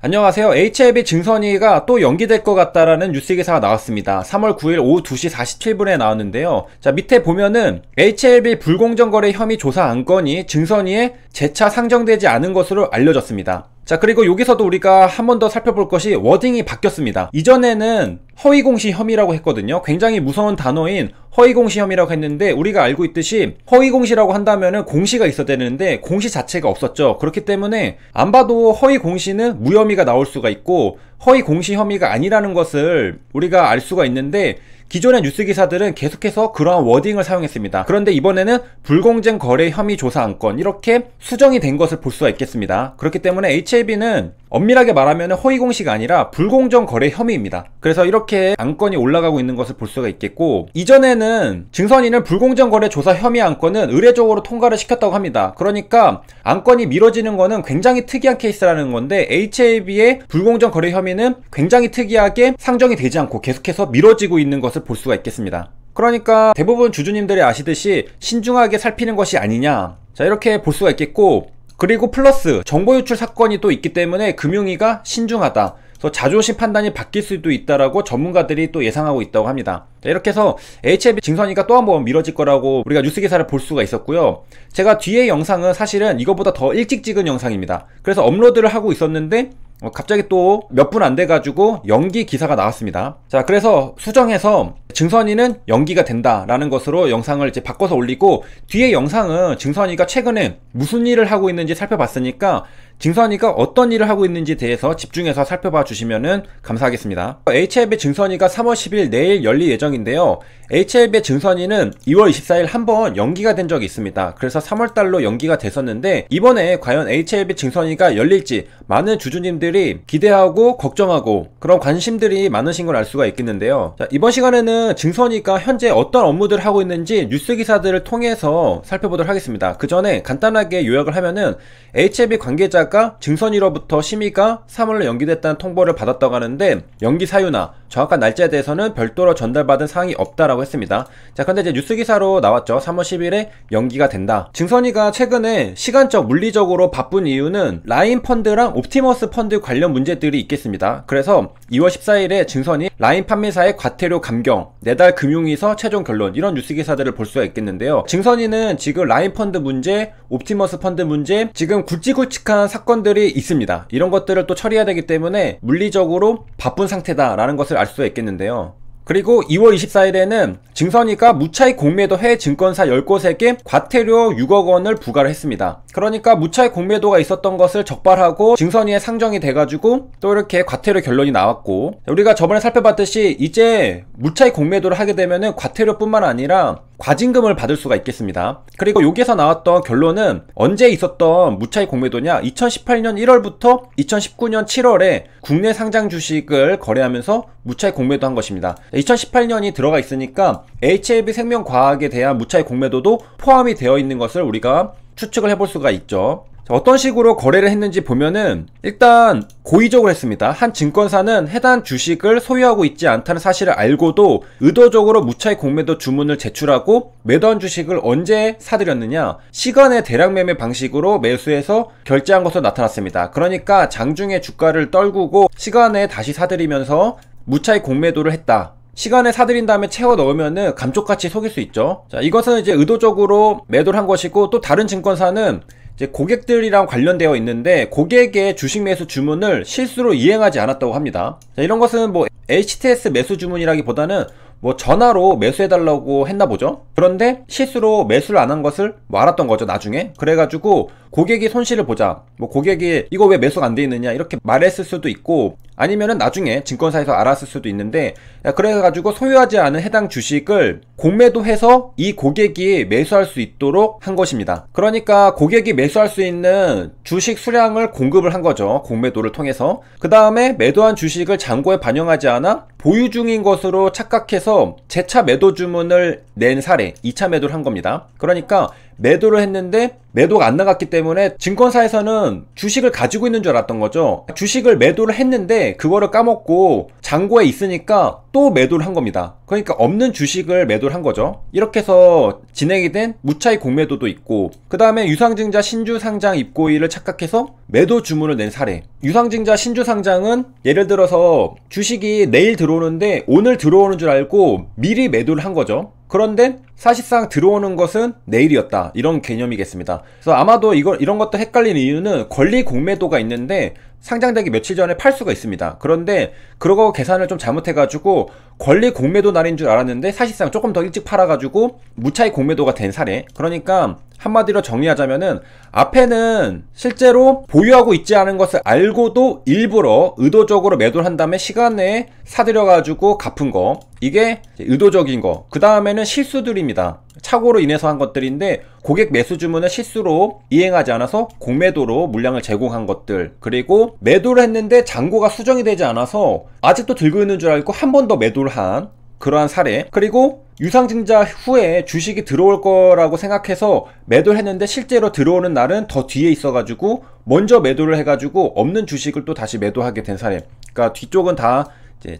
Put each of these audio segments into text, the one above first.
안녕하세요. HIV 증선위가 또 연기될 것 같다라는 뉴스 기사가 나왔습니다. 3월 9일 오후 2시 47분에 나왔는데요. 자, 밑에 보면은 HIV 불공정거래 혐의 조사 안건이 증선위에 재차 상정되지 않은 것으로 알려졌습니다. 자, 그리고 여기서도 우리가 한 번 더 살펴볼 것이 워딩이 바뀌었습니다. 이전에는 허위공시 혐의라고 했거든요. 굉장히 무서운 단어인 허위공시혐의라고 했는데 우리가 알고 있듯이 허위공시라고 한다면 공시가 있어야 되는데 공시 자체가 없었죠. 그렇기 때문에 안 봐도 허위공시는 무혐의가 나올 수가 있고 허위공시 혐의가 아니라는 것을 우리가 알 수가 있는데 기존의 뉴스 기사들은 계속해서 그러한 워딩을 사용했습니다. 그런데 이번에는 불공정 거래 혐의 조사 안건 이렇게 수정이 된 것을 볼 수가 있겠습니다. 그렇기 때문에 HLB는 엄밀하게 말하면 허위공시가 아니라 불공정 거래 혐의입니다. 그래서 이렇게 안건이 올라가고 있는 것을 볼 수가 있겠고 이전에는 증선인은 불공정 거래 조사 혐의 안건은 의례적으로 통과를 시켰다고 합니다. 그러니까 안건이 미뤄지는 것은 굉장히 특이한 케이스라는 건데 HLB의 불공정 거래 혐의는 굉장히 특이하게 상정이 되지 않고 계속해서 미뤄지고 있는 것을 맛을 볼 수가 있겠습니다. 그러니까 대부분 주주님들이 아시듯이 신중하게 살피는 것이 아니냐 자 이렇게 볼 수가 있겠고 그리고 플러스 정보 유출 사건이 또 있기 때문에 금융위가 신중하다 그래서 자조심 판단이 바뀔 수도 있다라고 전문가들이 또 예상하고 있다고 합니다. 자, 이렇게 해서 HLB 징선위가또 한 번 미뤄질 거라고 우리가 뉴스 기사를 볼 수가 있었고요. 제가 뒤에 영상은 사실은 이거보다 더 일찍 찍은 영상입니다. 그래서 업로드를 하고 있었는데 어, 갑자기 또 몇 분 안 돼가지고 연기 기사가 나왔습니다. 자, 그래서 수정해서 증선이는 연기가 된다라는 것으로 영상을 이제 바꿔서 올리고 뒤에 영상은 증선이가 최근에 무슨 일을 하고 있는지 살펴봤으니까 증선이가 어떤 일을 하고 있는지 대해서 집중해서 살펴봐 주시면 감사하겠습니다. HLB 증선이가 3월 10일 내일 열릴 예정인데요. HLB 증선이는 2월 24일 한번 연기가 된 적이 있습니다. 그래서 3월달로 연기가 됐었는데 이번에 과연 HLB 증선이가 열릴지 많은 주주님들이 기대하고 걱정하고 그런 관심들이 많으신 걸 알 수가 있겠는데요. 자, 이번 시간에는 오늘은 증선니가 현재 어떤 업무들을 하고 있는지 뉴스 기사들을 통해서 살펴보도록 하겠습니다. 그 전에 간단하게 요약을 하면은 HLB 관계자가 증선이로부터 심의가 3월로 연기됐다는 통보를 받았다고 하는데 연기 사유나 정확한 날짜에 대해서는 별도로 전달받은 사항이 없다라고 했습니다. 자, 근데 이제 뉴스 기사로 나왔죠. 3월 10일에 연기가 된다. 증선이가 최근에 시간적 물리적으로 바쁜 이유는 라인 펀드랑 옵티머스 펀드 관련 문제들이 있겠습니다. 그래서 2월 14일에 증선이 라인 판매사의 과태료 감경, 내달 금융위서 최종 결론 이런 뉴스 기사들을 볼 수가 있겠는데요. 증선이는 지금 라인 펀드 문제, 옵티머스 펀드 문제, 지금 굵직굵직한 사건들이 있습니다. 이런 것들을 또 처리해야 되기 때문에 물리적으로 바쁜 상태다라는 것을 알수 있겠는데요. 그리고 2월 24일에는 증선이가 무차익 공매도 해외 증권사 10곳에게 과태료 6억 원을 부과를 했습니다. 그러니까 무차익 공매도가 있었던 것을 적발하고 증선이에 상정이 돼가지고 또 이렇게 과태료 결론이 나왔고 우리가 저번에 살펴봤듯이 이제 무차익 공매도를 하게 되면은 과태료뿐만 아니라 과징금을 받을 수가 있겠습니다. 그리고 여기에서 나왔던 결론은 언제 있었던 무차이 공매도냐? 2018년 1월부터 2019년 7월에 국내 상장 주식을 거래하면서 무차이 공매도한 것입니다. 2018년이 들어가 있으니까 h i v 생명과학에 대한 무차이 공매도도 포함이 되어 있는 것을 우리가 추측을 해볼 수가 있죠. 어떤 식으로 거래를 했는지 보면은 일단 고의적으로 했습니다. 한 증권사는 해당 주식을 소유하고 있지 않다는 사실을 알고도 의도적으로 무차익 공매도 주문을 제출하고 매도한 주식을 언제 사들였느냐 시간의 대량 매매 방식으로 매수해서 결제한 것으로 나타났습니다. 그러니까 장중에 주가를 떨구고 시간에 다시 사들이면서 무차익 공매도를 했다. 시간에 사들인 다음에 채워 넣으면은 감쪽같이 속일 수 있죠. 자, 이것은 이제 의도적으로 매도를 한 것이고 또 다른 증권사는 이제 고객들이랑 관련되어 있는데 고객의 주식 매수 주문을 실수로 이행하지 않았다고 합니다. 자, 이런 것은 뭐 HTS 매수 주문이라기보다는 뭐 전화로 매수해달라고 했나 보죠. 그런데 실수로 매수를 안 한 것을 뭐 알았던 거죠 나중에. 그래가지고 고객이 손실을 보자 뭐 고객이 이거 왜 매수가 안 돼 있느냐 이렇게 말했을 수도 있고 아니면은 나중에 증권사에서 알았을 수도 있는데 그래가지고 소유하지 않은 해당 주식을 공매도 해서 이 고객이 매수할 수 있도록 한 것입니다 그러니까 고객이 매수할 수 있는 주식 수량을 공급을 한 거죠 공매도를 통해서 그 다음에 매도한 주식을 잔고에 반영하지 않아 보유 중인 것으로 착각해서 재차 매도 주문을 낸 사례 2차 매도를 한 겁니다 그러니까 매도를 했는데 매도가 안 나갔기 때문에 증권사에서는 주식을 가지고 있는 줄 알았던 거죠. 주식을 매도를 했는데 그거를 까먹고 잔고에 있으니까 또 매도를 한 겁니다. 그러니까 없는 주식을 매도를 한 거죠. 이렇게 해서 진행이 된 무차익 공매도도 있고 그 다음에 유상증자 신주 상장 입고일을 착각해서 매도 주문을 낸 사례 유상증자 신주 상장은 예를 들어서 주식이 내일 들어오는데 오늘 들어오는 줄 알고 미리 매도를 한 거죠. 그런데 사실상 들어오는 것은 내일이었다. 이런 개념이겠습니다. 그래서 아마도 이걸, 이런 것도 헷갈리는 이유는 권리 공매도가 있는데 상장되기 며칠 전에 팔 수가 있습니다. 그런데 그러고 계산을 좀 잘못해가지고 권리 공매도 날인 줄 알았는데 사실상 조금 더 일찍 팔아가지고 무차익 공매도가 된 사례. 그러니까 한마디로 정리하자면은 앞에는 실제로 보유하고 있지 않은 것을 알고도 일부러 의도적으로 매도를 한 다음에 시간에 내 사들여가지고 갚은 거. 이게 의도적인 거. 그 다음에는 실수들입니다. 착오로 인해서 한 것들인데 고객 매수 주문을 실수로 이행하지 않아서 공매도로 물량을 제공한 것들 그리고 매도를 했는데 잔고가 수정이 되지 않아서 아직도 들고 있는 줄 알고 한 번 더 매도를 한 그러한 사례 그리고 유상증자 후에 주식이 들어올 거라고 생각해서 매도를 했는데 실제로 들어오는 날은 더 뒤에 있어가지고 먼저 매도를 해가지고 없는 주식을 또 다시 매도하게 된 사례 그러니까 뒤쪽은 다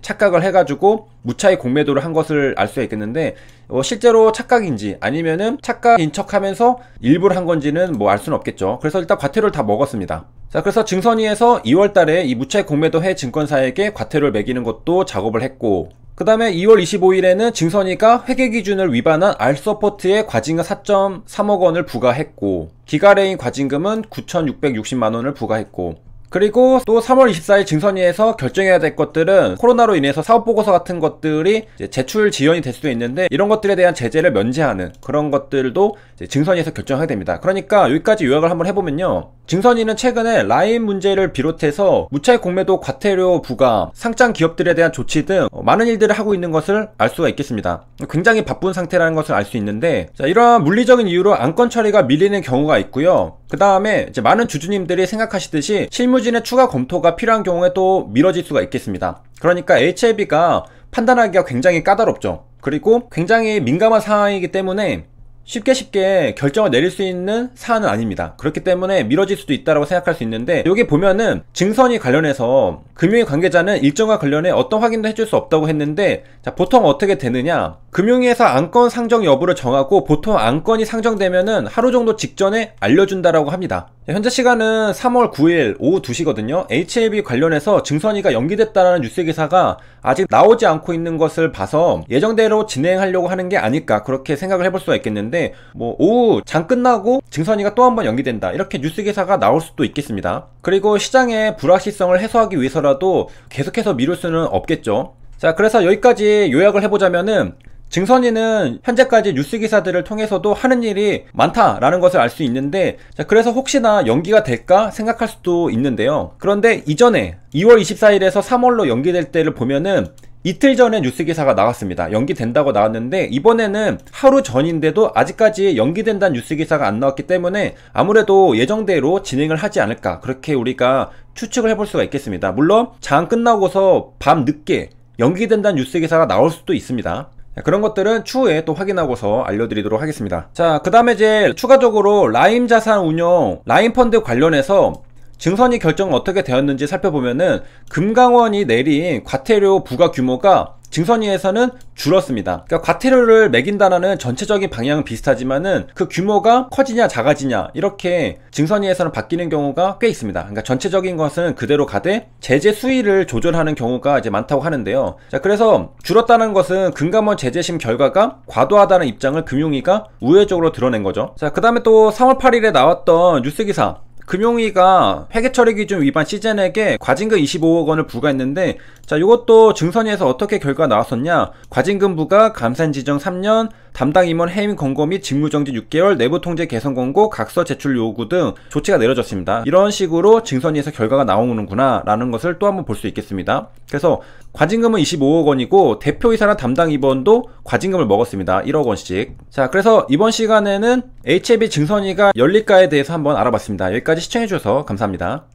착각을 해가지고 무차히 공매도를 한 것을 알 수가 있겠는데 어, 실제로 착각인지 아니면은 착각인 척하면서 일부러 한 건지는 뭐 알 수는 없겠죠. 그래서 일단 과태료를 다 먹었습니다. 자 그래서 증선위에서 2월달에 이 무차익 공매도 해 증권사에게 과태료를 매기는 것도 작업을 했고 그 다음에 2월 25일에는 증선위가 회계 기준을 위반한 알서포트의 과징금 4.3억 원을 부과했고 기가레인 과징금은 9,660만 원을 부과했고 그리고 또 3월 24일 증선위에서 결정해야 될 것들은 코로나로 인해서 사업보고서 같은 것들이 제출 지연이 될 수도 있는데 이런 것들에 대한 제재를 면제하는 그런 것들도 증선위에서 결정하게 됩니다. 그러니까 여기까지 요약을 한번 해보면요. 증선위는 최근에 라인 문제를 비롯해서 무차익 공매도 과태료 부과, 상장 기업들에 대한 조치 등 많은 일들을 하고 있는 것을 알 수가 있겠습니다. 굉장히 바쁜 상태라는 것을 알 수 있는데 자, 이러한 물리적인 이유로 안건 처리가 밀리는 경우가 있고요. 그 다음에 이제 많은 주주님들이 생각하시듯이 실무진의 추가 검토가 필요한 경우에 또 미뤄질 수가 있겠습니다. 그러니까 HIB가 판단하기가 굉장히 까다롭죠. 그리고 굉장히 민감한 상황이기 때문에 쉽게 쉽게 결정을 내릴 수 있는 사안은 아닙니다. 그렇기 때문에 미뤄질 수도 있다고 생각할 수 있는데 여기 보면은 증선이 관련해서 금융위 관계자는 일정과 관련해 어떤 확인도 해줄 수 없다고 했는데 자, 보통 어떻게 되느냐 금융위에서 안건 상정 여부를 정하고 보통 안건이 상정되면은 하루 정도 직전에 알려준다라고 합니다. 현재 시간은 3월 9일 오후 2시거든요. HLB 관련해서 증선이가 연기됐다라는 뉴스 기사가 아직 나오지 않고 있는 것을 봐서 예정대로 진행하려고 하는 게 아닐까 그렇게 생각을 해볼 수가 있겠는데 때문에 뭐 오후 장 끝나고 증선이가 또 한 번 연기된다 이렇게 뉴스 기사가 나올 수도 있겠습니다. 그리고 시장의 불확실성을 해소하기 위해서라도 계속해서 미룰 수는 없겠죠. 자 그래서 여기까지 요약을 해보자면은 증선이는 현재까지 뉴스 기사들을 통해서도 하는 일이 많다라는 것을 알 수 있는데 자, 그래서 혹시나 연기가 될까 생각할 수도 있는데요. 그런데 이전에 2월 24일에서 3월로 연기될 때를 보면은 이틀 전에 뉴스 기사가 나왔습니다. 연기된다고 나왔는데 이번에는 하루 전인데도 아직까지 연기된다는 뉴스 기사가 안 나왔기 때문에 아무래도 예정대로 진행을 하지 않을까 그렇게 우리가 추측을 해볼 수가 있겠습니다. 물론 장 끝나고서 밤 늦게 연기된다는 뉴스 기사가 나올 수도 있습니다. 그런 것들은 추후에 또 확인하고서 알려드리도록 하겠습니다. 자, 그 다음에 이제 추가적으로 라임 자산 운용, 라임 펀드 관련해서 증선이 결정 어떻게 되었는지 살펴보면은 금강원이 내린 과태료 부과 규모가 증선위에서는 줄었습니다. 그러니까 과태료를 매긴다는 전체적인 방향은 비슷하지만은 그 규모가 커지냐 작아지냐 이렇게 증선위에서는 바뀌는 경우가 꽤 있습니다. 그러니까 전체적인 것은 그대로 가되 제재 수위를 조절하는 경우가 이제 많다고 하는데요. 자 그래서 줄었다는 것은 금감원 제재심 결과가 과도하다는 입장을 금융위가 우회적으로 드러낸 거죠. 자 그다음에 또 3월 8일에 나왔던 뉴스 기사 금융위가 회계처리 기준 위반 시즌에게 과징금 25억 원을 부과했는데 자 이것도 증선위에서 어떻게 결과 나왔었냐 과징금부가 감산 지정 3년 담당 임원 해임 권고 및 직무정지 6개월 내부 통제 개선 권고 각서 제출 요구 등 조치가 내려졌습니다 이런 식으로 증선위에서 결과가 나오는구나 라는 것을 또 한번 볼 수 있겠습니다 그래서 과징금은 25억 원이고 대표이사나 담당 임원도 과징금을 먹었습니다 1억 원씩 자 그래서 이번 시간에는 HLB 증선위가 연립가에 대해서 한번 알아봤습니다 여기까지 끝까지 시청해주셔서 감사합니다.